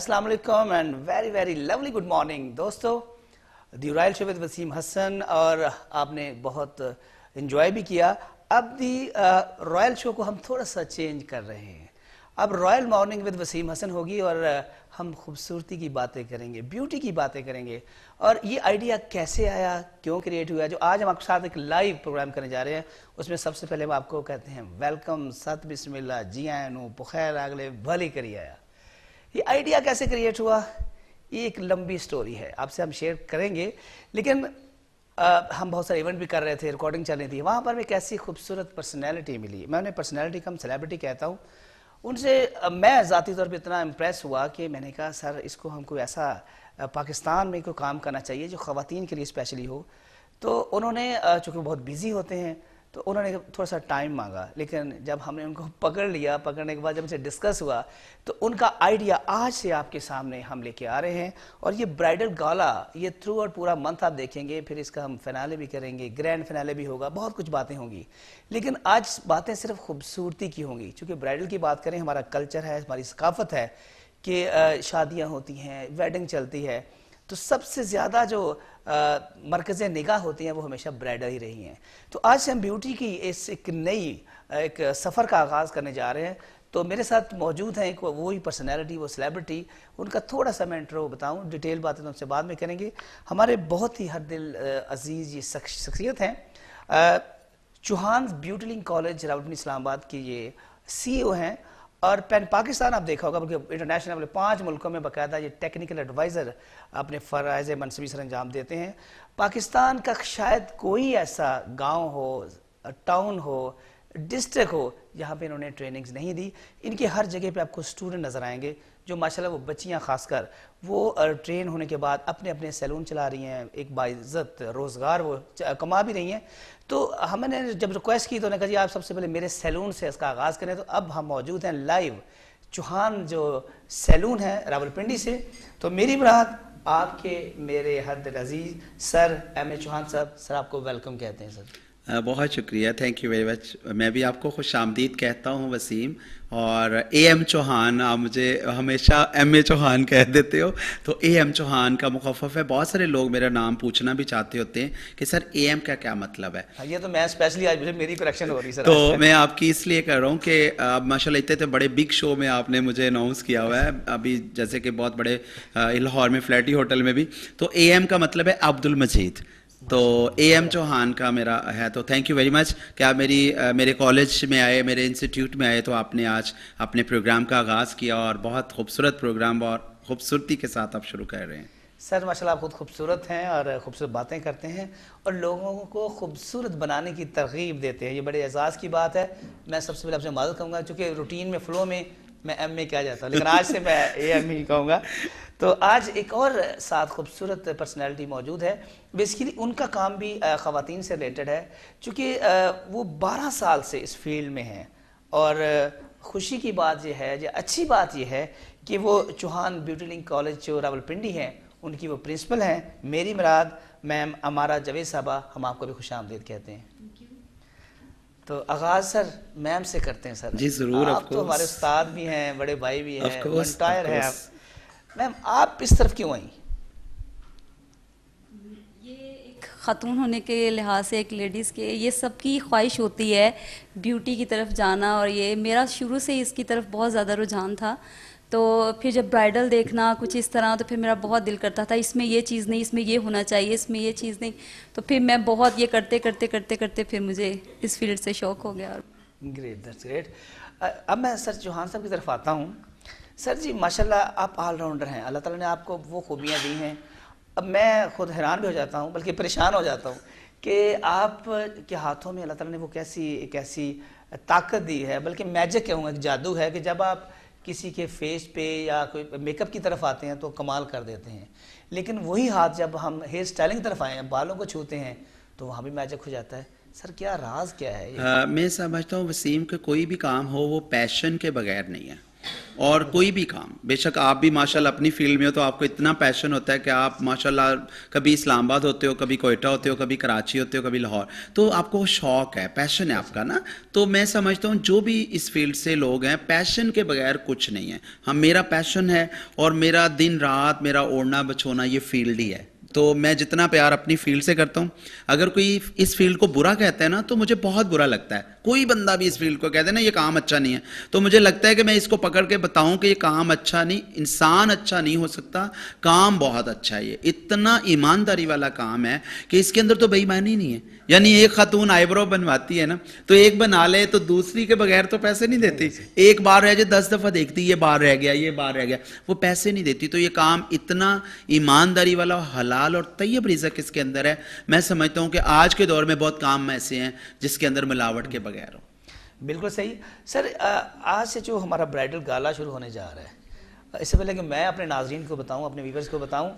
अस्सलाम वालेकुम and very very lovely good morning दोस्तों the royal show with Waseem Hasan और आपने बहुत इन्जॉय भी किया अब दी रॉयल शो को हम थोड़ा सा चेंज कर रहे हैं अब royal morning with Waseem Hasan होगी और हम खूबसूरती की बातें करेंगे ब्यूटी की बातें करेंगे और ये आइडिया कैसे आया क्यों क्रिएट हुआ जो आज हम आपके साथ एक लाइव प्रोग्राम करने जा रहे हैं उसमें सबसे पहले हम आपको कहते हैं वेलकम सत बिस्मिल्ला जिया पुखैर अगले भले करिए आया ये आइडिया कैसे क्रिएट हुआ ये एक लंबी स्टोरी है आपसे हम शेयर करेंगे लेकिन आ, हम बहुत सारे इवेंट भी कर रहे थे रिकॉर्डिंग चल रही थी वहाँ पर एक ऐसी खूबसूरत पर्सनैलिटी मिली मैं उन्हें पर्सनैलिटी कम सेलिब्रिटी कहता हूँ उनसे मैं ज़ाती तौर पर इतना इम्प्रेस हुआ कि मैंने कहा सर इसको हम कोई ऐसा पाकिस्तान में कोई काम करना चाहिए जो ख़वान के लिए स्पेशली हो तो उन्होंने चूँकि बहुत बिज़ी होते हैं तो उन्होंने थोड़ा सा टाइम मांगा लेकिन जब हमने उनको पकड़ लिया पकड़ने के बाद जब उनसे डिस्कस हुआ तो उनका आइडिया आज से आपके सामने हम लेके आ रहे हैं और ये ब्राइडल गाला ये थ्रू और पूरा मंथ आप देखेंगे फिर इसका हम फिनाले भी करेंगे ग्रैंड फिनाले भी होगा बहुत कुछ बातें होंगी लेकिन आज बातें सिर्फ खूबसूरती की होंगी चूँकि ब्राइडल की बात करें हमारा कल्चर है हमारी सकाफत है कि शादियाँ होती हैं वेडिंग चलती है तो सबसे ज़्यादा जो मरकज़ निगाह होती हैं वो हमेशा ब्राइडल ही रही हैं तो आज हम ब्यूटी की इस एक नई एक सफ़र का आगाज़ करने जा रहे हैं तो मेरे साथ मौजूद हैं एक वो ही पर्सनैलिटी वो सेलिब्रिटी उनका थोड़ा सा मैं इंटरव्यू बताऊं डिटेल बातें तो हमसे बाद में करेंगे हमारे बहुत ही हर दिल अजीज़ ये शख्सियत हैं चौहान ब्यूटलिंग कॉलेज राउटन इस्लामाबाद की ये सी e हैं और पैन पाकिस्तान आप देखा होगा बल्कि इंटरनेशनल लेवल पाँच मुल्कों में बाकायदा ये टेक्निकल एडवाइज़र अपने फ़रज़ मनसबी सर अंजाम देते हैं पाकिस्तान का शायद कोई ऐसा गाँव हो टाउन हो डिस्ट्रिक्ट हो जहाँ पे इन्होंने ट्रेनिंग्स नहीं दी इनके हर जगह पे आपको स्टूडेंट नज़र आएंगे जो माशाल्लाह वो बच्चियाँ खासकर वो ट्रेन होने के बाद अपने अपने सैलून चला रही हैं एक बाइज़त रोज़गार वो कमा भी रही हैं तो हमने जब रिक्वेस्ट की तो उन्होंने कहा जी आप सबसे पहले मेरे सैलून से इसका आगाज़ करें तो अब हम मौजूद हैं लाइव चौहान जो सैलून है रावलपिंडी से तो मेरी बरात आपके मेरे हद अजीज सर एम ए चौहान साहब सर आपको वेलकम कहते हैं सर बहुत शुक्रिया थैंक यू वेरी मच मैं भी आपको खुश आमदीद कहता हूँ वसीम और ए एम चौहान आप मुझे हमेशा एम ए चौहान कह देते हो तो ए एम चौहान का मुखफ़ है बहुत सारे लोग मेरा नाम पूछना भी चाहते होते हैं कि सर ए एम का क्या मतलब है हाँ, ये तो मैं स्पेशली आज मुझे मेरी करेक्शन हो रही सर तो मैं आपकी इसलिए कर रहा हूँ कि आप माशा इतने तो बड़े बिग शो में आपने मुझे अनाउंस किया हुआ है अभी जैसे कि बहुत बड़े लाहौर में फ्लैटी होटल में भी तो ए एम का मतलब है अब्दुल मजीद तो ए एम चौहान का मेरा है तो थैंक यू वेरी मच कि आप मेरी मेरे कॉलेज में आए मेरे इंस्टीट्यूट में आए तो आपने आज अपने प्रोग्राम का आगाज़ किया और बहुत खूबसूरत प्रोग्राम और खूबसूरती के साथ आप शुरू कर रहे हैं सर माशाल्लाह आप खुद खूबसूरत हैं और खूबसूरत बातें करते हैं और लोगों को खूबसूरत बनाने की तरगीब देते हैं ये बड़े एजाज़ की बात है मैं सबसे पहले आपसे मदद करूँगा चूँकि रूटीन में फ़्लो में मैं एम ए क्या जाता हूँ लेकिन आज से मैं ए एम ही कहूँगा तो आज एक और साथ खूबसूरत पर्सनैलिटी मौजूद है बेसिकली उनका काम भी ख़वान से रिलेटेड है चूँकि वो बारह साल से इस फील्ड में हैं और खुशी की बात यह है या अच्छी बात यह है कि वो चौहान ब्यूटीलिंग कॉलेज जो रावलपिंडी हैं उनकी वो प्रिंसिपल हैं मेरी मराद मैम अमारा जवेद साहबा हम आपको भी खुश आमदीद कहते हैं तो आगाज सर मैम से करते हैं सर जी जरूर आप तो हमारे उस्ताद भी हैं बड़े भाई भी हैं टायर है आप मैम आप इस तरफ क्यों आई खातून होने के लिहाज से एक लेडीज़ के ये सबकी ख्वाहिश होती है ब्यूटी की तरफ जाना और ये मेरा शुरू से इसकी तरफ बहुत ज़्यादा रुझान था तो फिर जब ब्राइडल देखना कुछ इस तरह तो फिर मेरा बहुत दिल करता था इसमें ये चीज़ नहीं इसमें ये होना चाहिए इसमें ये चीज़ नहीं तो फिर मैं बहुत ये करते करते करते करते फिर मुझे इस फील्ड से शौक हो गया और ग्रेट दैट्स ग्रेट अब मैं सर चौहान साहब की तरफ आता हूँ सर जी माशाल्लाह आप ऑलराउंडर हैं अल्लाह ताला ने आपको वो खूबियाँ दी हैं अब मैं खुद हैरान भी हो जाता हूँ बल्कि परेशान हो जाता हूँ कि आप के हाथों में अल्लाह ताला ने वो कैसी कैसी ताकत दी है बल्कि मैजिक कहूँगा जादू है कि जब आप किसी के फेस पे या कोई मेकअप की तरफ आते हैं तो कमाल कर देते हैं लेकिन वही हाथ जब हम हेयर स्टाइलिंग तरफ आए हैं बालों को छूते हैं तो वहाँ भी मैजिक हो जाता है सर क्या राज क्या है आ, हाँ, मैं समझता हूँ वसीम का कोई भी काम हो वो पैशन के बगैर नहीं है और कोई भी काम बेशक आप भी माशाल्लाह अपनी फील्ड में हो तो आपको इतना पैशन होता है कि आप माशाल्लाह कभी इस्लामाबाद होते हो कभी कोयटा होते हो कभी कराची होते हो कभी लाहौर तो आपको शौक है पैशन है आपका ना तो मैं समझता हूँ जो भी इस फील्ड से लोग हैं पैशन के बगैर कुछ नहीं है हाँ मेरा पैशन है और मेरा दिन रात मेरा ओढ़ना बछोना ये फील्ड ही है तो मैं जितना प्यार अपनी फील्ड से करता हूँ अगर कोई इस फील्ड को बुरा कहता है ना तो मुझे बहुत बुरा लगता है कोई बंदा भी इस फील्ड को कहता है ना ये काम अच्छा नहीं है तो मुझे लगता है कि मैं इसको पकड़ के बताऊँ कि ये काम अच्छा नहीं इंसान अच्छा नहीं हो सकता काम बहुत अच्छा है ये इतना ईमानदारी वाला काम है कि इसके अंदर तो बेईमानी नहीं है यानी एक खातून आईब्रो बनवाती है ना तो एक बना ले तो दूसरी के बगैर तो पैसे नहीं देती एक बार रह जाए दस दफा देखती ये बार रह गया ये बार रह गया वो पैसे नहीं देती तो ये काम इतना ईमानदारी वाला हलाल और तैयब रिजक इसके अंदर है मैं समझता हूँ कि आज के दौर में बहुत काम ऐसे हैं जिसके अंदर मिलावट के बगैर हो बिल्कुल सही सर आज से जो हमारा ब्राइडल गाला शुरू होने जा रहा है इससे पहले कि मैं अपने नाजरीन को बताऊं अपने व्यूवर्स को बताऊं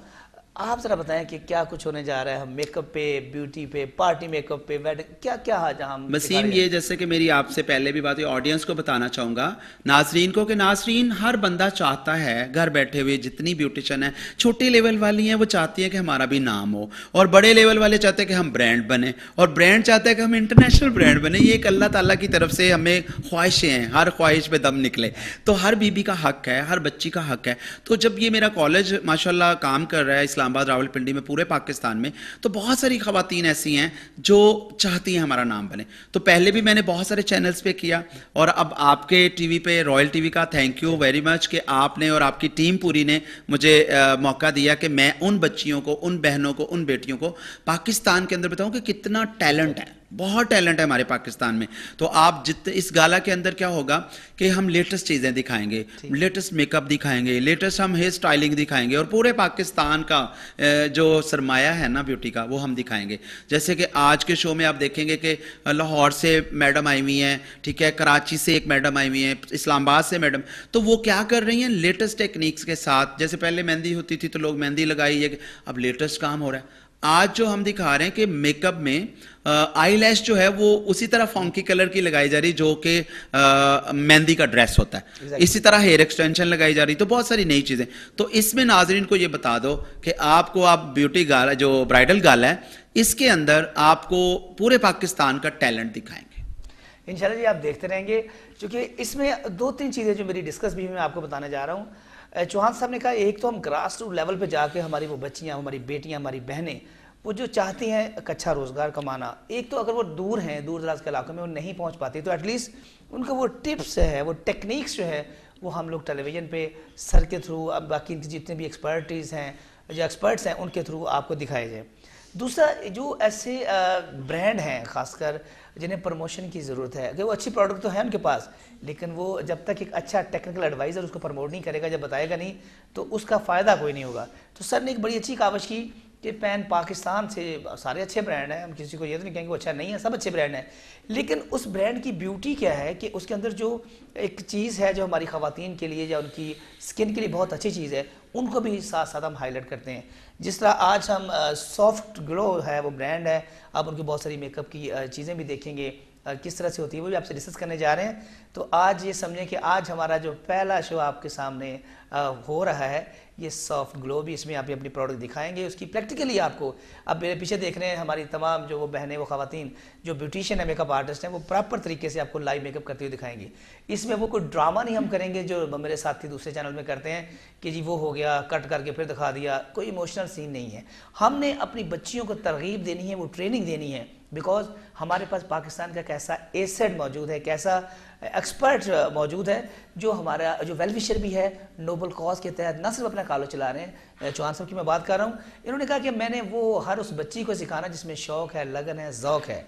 आप ज़रा बताएं कि क्या कुछ होने जा रहा है मेकअप पे ब्यूटी पे पार्टी मेकअप पे वेडिंग क्या क्या हाँ जहाँ मसीम ये जैसे कि मेरी आपसे पहले भी बात हुई ऑडियंस को बताना चाहूंगा नाजरीन को कि नाजरीन हर बंदा चाहता है घर बैठे हुए जितनी ब्यूटिशन है छोटे लेवल वाली हैं वो चाहती हैं कि हमारा भी नाम हो और बड़े लेवल वाले चाहते हैं कि हम ब्रांड बने और ब्रांड चाहते हैं कि हम इंटरनेशनल ब्रांड बने ये एक अल्लाह तला की तरफ से हमें ख्वाहिशें हैं हर ख्वाहिश पे दम निकले तो हर बीबी का हक है हर बच्ची का हक है तो जब ये मेरा कॉलेज माशाला काम कर रहा है इस्लामाबाद रावलपिंडी में पूरे पाकिस्तान में तो बहुत सारी खातन ऐसी हैं जो चाहती हैं हमारा नाम बने तो पहले भी मैंने बहुत सारे चैनल्स पे किया और अब आपके टीवी पे रॉयल टीवी का थैंक यू वेरी मच कि आपने और आपकी टीम पूरी ने मुझे आ, मौका दिया कि मैं उन बच्चियों को उन बहनों को उन बेटियों को पाकिस्तान के अंदर बताऊँ कि कितना टैलेंट है बहुत टैलेंट है हमारे पाकिस्तान में तो आप जितने इस गाला के अंदर क्या होगा कि हम लेटेस्ट चीज़ें दिखाएंगे लेटेस्ट मेकअप दिखाएंगे लेटेस्ट हम हेयर स्टाइलिंग दिखाएंगे और पूरे पाकिस्तान का जो सरमाया है ना ब्यूटी का वो हम दिखाएंगे जैसे कि आज के शो में आप देखेंगे कि लाहौर से मैडम आई हुई हैं ठीक है कराची से एक मैडम आई हुई हैं इस्लामाबाद से मैडम तो वो क्या कर रही हैं लेटेस्ट टेक्निक्स के साथ जैसे पहले मेहंदी होती थी तो लोग मेहंदी लगाई अब लेटेस्ट काम हो रहा है आज जो हम दिखा रहे हैं कि मेकअप में आई लैश जो है वो उसी तरह फॉन्की कलर की लगाई जा रही जो कि मेहंदी का ड्रेस होता है exactly. इसी तरह हेयर एक्सटेंशन लगाई जा रही तो बहुत सारी नई चीज़ें तो इसमें नाजरीन को ये बता दो कि आपको आप ब्यूटी गाल जो ब्राइडल गाल है इसके अंदर आपको पूरे पाकिस्तान का टैलेंट दिखाएंगे इंशाल्लाह जी आप देखते रहेंगे क्योंकि इसमें दो तीन चीज़ें जो मेरी डिस्कस भी मैं आपको बताने जा रहा हूँ चौहान साहब ने कहा एक तो हम ग्रास रूट लेवल पे जाके हमारी वो बच्चियाँ हमारी बेटियाँ हमारी बहनें वो जो चाहती हैं एक अच्छा रोज़गार कमाना एक तो अगर वो दूर हैं दूर दराज के इलाकों में वो नहीं पहुंच पाती तो एटलीस्ट उनका वो टिप्स है वो टेक्निक्स जो है वो हम लोग टेलीविज़न पे सर के थ्रू अब बाकी जितने भी एक्सपर्टीज़ हैं जो एक्सपर्ट्स हैं उनके थ्रू आपको दिखाए जाए दूसरा जो ऐसे ब्रांड हैं खासकर जिन्हें प्रमोशन की ज़रूरत है अगर वो अच्छी प्रोडक्ट तो है उनके पास लेकिन वो जब तक एक अच्छा टेक्निकल एडवाइज़र उसको प्रमोट नहीं करेगा जब बताएगा नहीं तो उसका फ़ायदा कोई नहीं होगा तो सर ने एक बड़ी अच्छी कावश की कि पैन पाकिस्तान से सारे अच्छे ब्रांड हैं हम किसी को ये तो नहीं कहेंगे वो अच्छा नहीं है सब अच्छे ब्रांड हैं लेकिन उस ब्रांड की ब्यूटी क्या है कि उसके अंदर जो एक चीज़ है जो हमारी खातन के लिए या उनकी स्किन के लिए बहुत अच्छी चीज़ है उनको भी साथ साथ हम हाईलाइट करते हैं जिस तरह आज हम सॉफ्ट ग्लो है वो ब्रांड है आप उनकी बहुत सारी मेकअप की चीज़ें भी देखेंगे किस तरह से होती है वो भी आपसे डिस्कस करने जा रहे हैं तो आज ये समझें कि आज हमारा जो पहला शो आपके सामने हो रहा है ये सॉफ्ट ग्लो भी इसमें आप अपनी प्रोडक्ट दिखाएंगे उसकी प्रैक्टिकली आपको अब मेरे पीछे देख रहे हैं हमारी तमाम जो वो बहनें वो खातन जो ब्यूटिशियन है मेकअप आर्टिस्ट हैं वो प्रॉपर तरीके से आपको लाइव मेकअप करते हुए दिखाएंगे इसमें वो कोई ड्रामा नहीं हम करेंगे जो मेरे साथी दूसरे चैनल में करते हैं कि जी वो हो गया कट करके फिर दिखा दिया कोई इमोशनल सीन नहीं है हमने अपनी बच्चियों को तरगीब देनी है वो ट्रेनिंग देनी है बिकॉज हमारे पास पाकिस्तान का कैसा एसेड मौजूद है कैसा एक्सपर्ट मौजूद है जो हमारा जो वेलविशर भी है नोबल कॉज के तहत न सिर्फ अपना ना कालो चला रहे हैं चौहान साहब की मैं बात कर रहा हूँ इन्होंने कहा कि मैंने वो हर उस बच्ची को सिखाना जिसमें शौक़ है लगन है ओक है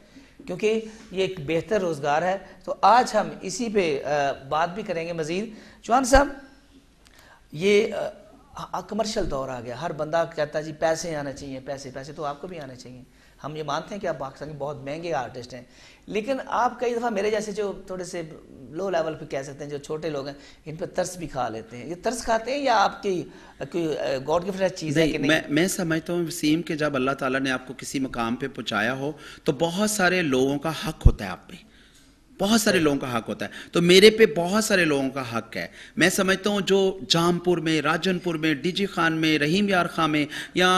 क्योंकि ये एक बेहतर रोज़गार है तो आज हम इसी पे बात भी करेंगे मज़ीद चौहान साहब ये कमर्शल दौर आ गया हर बंदा कहता है जी पैसे आने चाहिए पैसे पैसे तो आपको भी आने चाहिए हम ये मानते हैं कि आप पाकिस्तान के बहुत महंगे आर्टिस्ट हैं लेकिन आप कई दफ़ा मेरे जैसे जो थोड़े से लो लेवल पे कह सकते हैं जो छोटे लोग हैं इन पर तर्स भी खा लेते हैं ये तर्स खाते हैं या आपकी कोई गॉड गिफ्ट चीज़ है कि नहीं मैं मैं समझता हूँ वसीम के जब अल्लाह ताला ने आपको किसी मकाम पे पहुँचाया हो तो बहुत सारे लोगों का हक होता है आप पे बहुत सारे लोगों का हक होता है तो मेरे पे बहुत सारे लोगों का हक है मैं समझता हूँ जो जामपुर में राजनपुर में डीजी खान में रहीम यार खां में या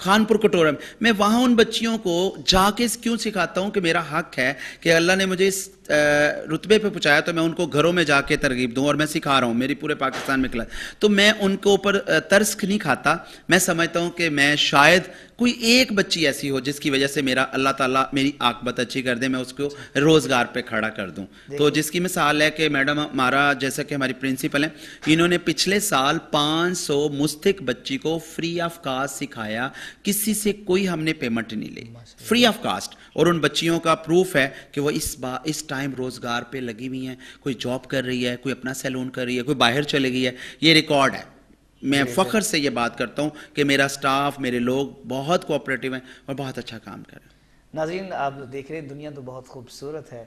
खानपुर कटोरा में मैं वहाँ उन बच्चियों को जाके क्यों सिखाता हूँ कि मेरा हक है कि अल्लाह ने मुझे इस रुतबे पे पूछाया तो मैं उनको घरों में जाके तरगीब दूं और मैं सिखा रहा हूँ मेरी पूरे पाकिस्तान में क्लास तो मैं उनके ऊपर तर्स नहीं खाता मैं समझता हूँ कि मैं शायद कोई एक बच्ची ऐसी हो जिसकी वजह से मेरा अल्लाह ताला मेरी आकबत अच्छी कर दे मैं उसको रोज़गार पे खड़ा कर दूं तो जिसकी मिसाल है कि मैडम हमारा जैसा कि हमारी प्रिंसिपल हैं इन्होंने पिछले साल 500 मुस्तिक बच्ची को फ्री ऑफ कास्ट सिखाया किसी से कोई हमने पेमेंट नहीं ली फ्री ऑफ कास्ट और उन बच्चियों का प्रूफ है कि वो इस बा इस टाइम रोज़गार पे लगी हुई हैं कोई जॉब कर रही है कोई अपना सैलून कर रही है कोई बाहर चली गई है ये रिकॉर्ड है मैं फ़ख्र से ये बात करता हूँ कि मेरा स्टाफ मेरे लोग बहुत कोऑपरेटिव हैं और बहुत अच्छा काम कर रहे हैं नाजीन आप देख रहे हैं दुनिया तो बहुत खूबसूरत है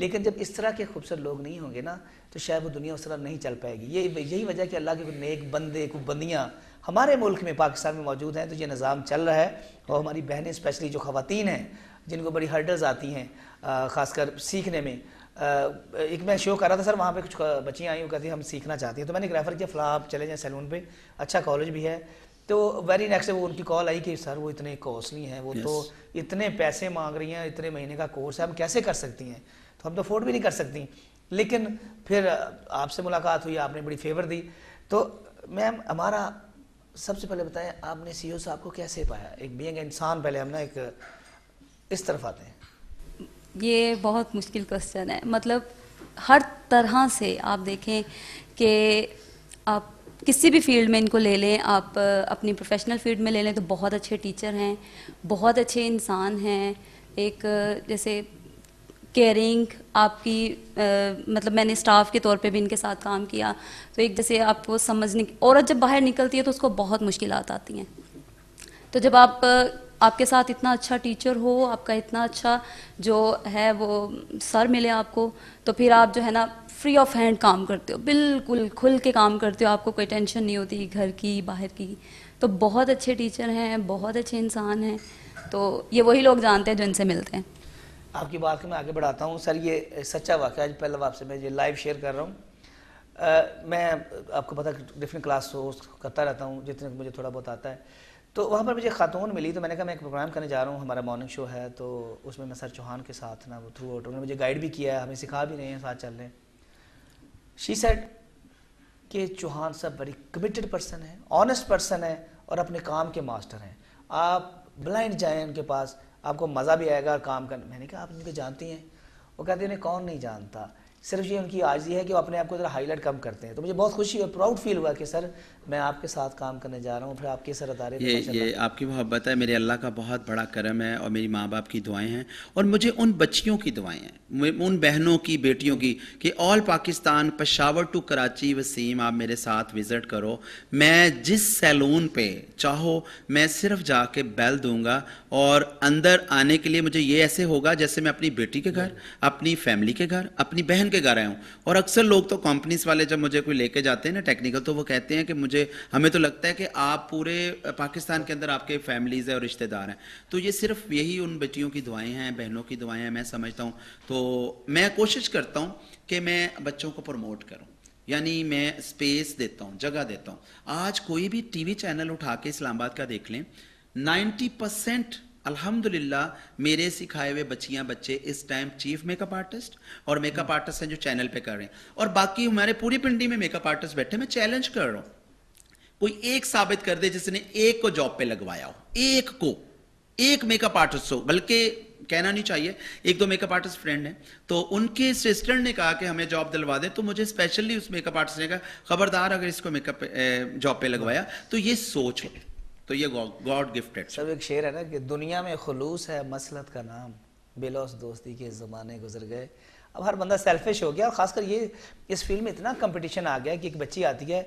लेकिन जब इस तरह के खूबसूरत लोग नहीं होंगे ना तो शायद वो दुनिया उस तरह नहीं चल पाएगी ये यही वजह कि अल्लाह के नेक बंदे को बंदियाँ हमारे मुल्क में पाकिस्तान में मौजूद हैं तो ये निज़ाम चल रहा है और हमारी बहनें स्पेशली जो ख़वान हैं जिनको बड़ी हर्डल्स आती हैं ख़ासकर सीखने में एक मैं शो कर रहा था सर वहाँ पे कुछ बच्चियाँ आई वो कहती हम सीखना चाहती हैं तो मैंने एक रेफ़र किया फिलहाल आप चले जाएँ सैलून पे अच्छा कॉलेज भी है तो वेरी नेक्स्ट वो उनकी कॉल आई कि सर वो इतने कॉस्टली हैं वो तो yes. तो इतने पैसे मांग रही हैं इतने महीने का कोर्स है हम कैसे कर सकती हैं तो हम तो अफोर्ड भी नहीं कर सकती लेकिन फिर आपसे मुलाकात हुई आपने बड़ी फेवर दी तो मैम हमारा सबसे पहले बताएं आपने सी e साहब को कैसे पाया एक बींग इंसान पहले हम ना एक इस तरफ आते हैं ये बहुत मुश्किल क्वेश्चन है मतलब हर तरह से आप देखें कि आप किसी भी फील्ड में इनको ले लें आप अपनी प्रोफेशनल फील्ड में ले लें तो बहुत अच्छे टीचर हैं बहुत अच्छे इंसान हैं एक जैसे केयरिंग आपकी आ, मतलब मैंने स्टाफ के तौर पे भी इनके साथ काम किया तो एक जैसे आपको समझने औरत जब बाहर निकलती है तो उसको बहुत मुश्किल आती हैं तो जब आप आपके साथ इतना अच्छा टीचर हो आपका इतना अच्छा जो है वो सर मिले आपको तो फिर आप जो है ना फ्री ऑफ हैंड काम करते हो बिल्कुल खुल के काम करते हो आपको कोई टेंशन नहीं होती घर की बाहर की तो बहुत अच्छे टीचर हैं बहुत अच्छे इंसान हैं तो ये वही लोग जानते हैं जो इनसे मिलते हैं आपकी बात को मैं आगे बढ़ाता हूँ सर ये सच्चा वाक्य आज पहले आपसे मैं ये लाइव शेयर कर रहा हूँ मैं आपको पता डिफरेंट क्लास होस्ट करता रहता हूँ जितने मुझे थोड़ा बहुत आता है तो वहाँ पर मुझे खातून मिली तो मैंने कहा मैं एक प्रोग्राम करने जा रहा हूँ हमारा मॉर्निंग शो है तो उसमें मैं सर चौहान के साथ ना वो थ्रू आउट उन्होंने मुझे गाइड भी किया है हमें सिखा भी रहे हैं साथ चल रहे शी सेट कि चौहान साहब बड़ी कमिटेड पर्सन है ऑनेस्ट पर्सन है और अपने काम के मास्टर हैं आप ब्लाइंड जाएँ उनके पास आपको मज़ा भी आएगा काम करने मैंने कहा आप उनको जानती हैं वो कहते हैं कौन नहीं जानता सिर्फ ये उनकी आजी है कि वो अपने आप को ज़रा हाईलाइट कम करते हैं तो मुझे बहुत खुशी और प्राउड फील हुआ कि सर मैं आपके साथ काम करने जा रहा हूँ फिर आपके सर अदारे ये ये आपकी मोहब्बत है मेरे अल्लाह का बहुत बड़ा करम है और मेरी माँ बाप की दुआएं हैं और मुझे उन बच्चियों की दुआएं हैं उन बहनों की बेटियों की कि ऑल पाकिस्तान पशावर टू कराची वसीम आप मेरे साथ विज़िट करो मैं जिस सैलून पे चाहो मैं सिर्फ जाके बैल दूंगा और अंदर आने के लिए मुझे ये ऐसे होगा जैसे मैं अपनी बेटी के घर अपनी फैमिली के घर अपनी बहन के घर आया हूँ और अक्सर लोग तो कंपनीज वाले जब मुझे कोई लेके जाते हैं ना टेक्निकल तो वो कहते हैं कि मुझे हमें तो लगता है कि आप पूरे पाकिस्तान के अंदर आपके फैमिलीज है और रिश्तेदार हैं तो ये सिर्फ यही उन बेटियों की दुआएं हैं बहनों की दुआएं हैं मैं समझता हूँ तो मैं कोशिश करता हूँ कि मैं बच्चों को प्रमोट करूँ यानी मैं स्पेस देता हूँ जगह देता हूँ आज कोई भी टीवी चैनल उठा के इस्लामाबाद का देख लें 90 परसेंट अल्हम्दुलिल्लाह मेरे सिखाए हुए बच्चियां बच्चे इस टाइम चीफ मेकअप आर्टिस्ट और मेकअप आर्टिस्ट हैं जो चैनल पे कर रहे हैं और बाकी हमारे पूरी पिंडी में मेकअप आर्टिस्ट बैठे मैं चैलेंज कर रहा हूं कोई एक साबित कर दे जिसने एक को जॉब पे लगवाया हो एक को एक मेकअप आर्टिस्ट हो बल्कि कहना नहीं चाहिए एक दो मेकअप आर्टिस्ट फ्रेंड है तो उनके सिस्टर ने कहा कि हमें जॉब दिलवा दें तो मुझे स्पेशली उस मेकअप आर्टिस्ट ने कहा खबरदार अगर इसको मेकअप जॉब पे लगवाया तो ये सोच हो तो ये गॉड गिफ्टेड सब एक शेर है ना कि दुनिया में खलूस है मसलत का नाम बेलौस दोस्ती के ज़माने गुजर गए अब हर बंदा सेल्फिश हो गया और ख़ासकर ये इस फील्ड में इतना कंपटीशन आ गया कि एक बच्ची आती है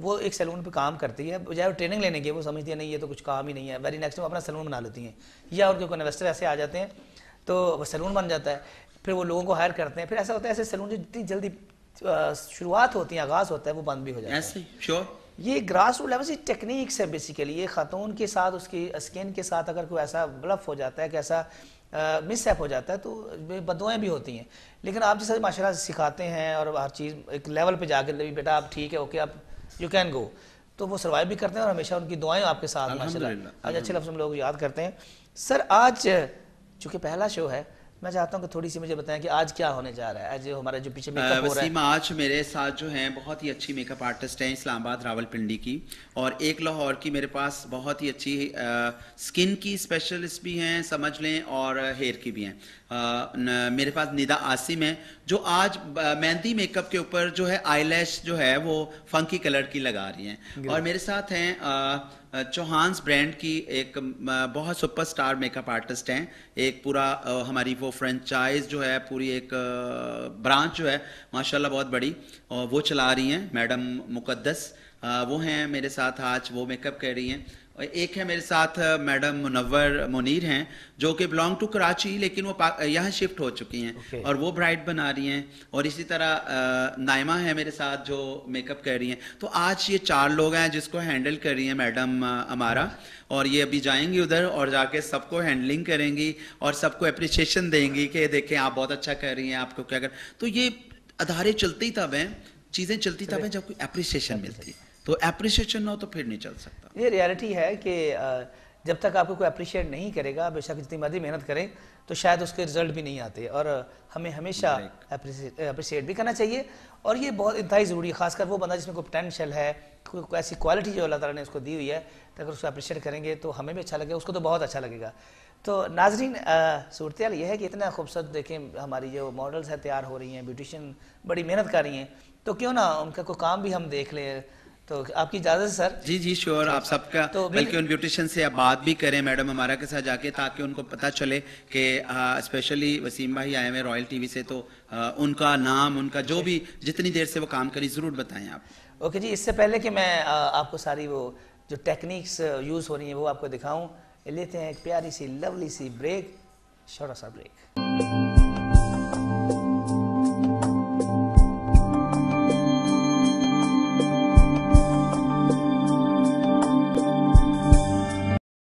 वो एक सैलून पे काम करती है बजाय ट्रेनिंग लेने की वो समझती है नहीं ये तो कुछ काम ही नहीं है वेरी नेक्स्ट वो अपना सैलून बना लेती हैं या और कोई इन्वेस्टर ऐसे आ जाते हैं तो सैलून बन जाता है फिर वो लोगों को हायर करते हैं फिर ऐसा होता है ऐसे सैलून जो जितनी जल्दी शुरुआत होती है आगाज़ होता है वो बंद भी हो जाता है ऐसे श्योर ये ग्रास रूट लेवल से टेक्निक्स है बेसिकली ये ख़ातून के साथ उसकी स्किन के साथ अगर कोई ऐसा ब्लफ हो जाता है कि ऐसा मिसहैप हो जाता है तो बदवाएँ भी होती हैं लेकिन आप जैसे माशा सिखाते हैं और हर चीज़ एक लेवल पर जाकर ले बेटा आप ठीक है ओके आप यू कैन गो तो वो सर्वाइव भी करते हैं और हमेशा उनकी दुआएं आपके साथ माशा आज अच्छे लफ्ज हम लोग याद करते हैं सर आज चूँकि पहला शो है मैं चाहता हूँ कि थोड़ी सी मुझे बताएं कि आज क्या होने जा रहा है आज हमारा जो पीछे मेकअप हो रहा है आज मेरे साथ जो हैं बहुत ही अच्छी मेकअप आर्टिस्ट हैं इस्लामाबाद रावलपिंडी की और एक लाहौर की मेरे पास बहुत ही अच्छी आ, स्किन की स्पेशलिस्ट भी हैं समझ लें और हेयर की भी हैं मेरे पास निदा आसिम है जो आज मेहंदी मेकअप के ऊपर जो है आईलैश जो है वो फंकी कलर की लगा रही हैं और मेरे साथ हैं चौहान्स ब्रांड की एक बहुत सुपरस्टार मेकअप आर्टिस्ट हैं एक पूरा हमारी वो फ्रेंचाइज जो है पूरी एक ब्रांच जो है माशाल्लाह बहुत बड़ी और वो चला रही हैं मैडम मुकद्दस वो हैं मेरे साथ आज वो मेकअप कर रही हैं एक है मेरे साथ मैडम मुनवर मुनीर हैं जो कि बिलोंग टू कराची लेकिन वो यहाँ शिफ्ट हो चुकी हैं okay. और वो ब्राइड बना रही हैं और इसी तरह नायमा है मेरे साथ जो मेकअप कर रही हैं तो आज ये चार लोग हैं जिसको हैंडल कर रही हैं मैडम हमारा और ये अभी जाएंगी उधर और जाके सबको हैंडलिंग करेंगी और सबको अप्रिसिएशन देंगी कि देखें आप बहुत अच्छा कर रही हैं आपको क्या कर तो ये अधारे चलते ही तब हैं चीज़ें चलती तब हैं जब कोई अप्रिसिएशन मिलती है तो अप्रिशिएशन ना हो तो फिर नहीं चल सकता ये रियलिटी है कि जब तक आपको कोई अप्रिशिएट नहीं करेगा बेशक जितनी मर्जी मेहनत करें तो शायद उसके रिजल्ट भी नहीं आते और हमें हमेशा अप्रिशिएट भी करना चाहिए और ये बहुत इंतहाई ज़रूरी है खासकर वो बंदा जिसमें कोई पोटेंशियल है कोई ऐसी क्वालिटी जो अल्लाह तला ने उसको दी हुई है तो अगर उसको अप्रिशिएट करेंगे तो हमें भी अच्छा लगेगा उसको तो बहुत अच्छा लगेगा तो नाजरीन सूरत यह है कि इतना खूबसूरत देखें हमारी जो मॉडल्स हैं तैयार हो रही हैं ब्यूटिशन बड़ी मेहनत कर रही हैं तो क्यों ना उनका कोई काम भी हम देख लें तो आपकी इजाजत सर जी जी श्योर आप सबका तो बल्कि उन ब्यूटिशियन से आप बात भी करें मैडम हमारा के साथ जाके ताकि उनको पता चले कि स्पेशली वसीम भाई आए हुए रॉयल टीवी से तो आ, उनका नाम उनका जो भी जितनी देर से वो काम करी जरूर बताएं आप ओके जी इससे पहले कि मैं आ, आपको सारी वो जो टेक्निक्स यूज़ हो रही है वो आपको दिखाऊँ लेते हैं एक प्यारी सी लवली सी ब्रेक छोटा सा ब्रेक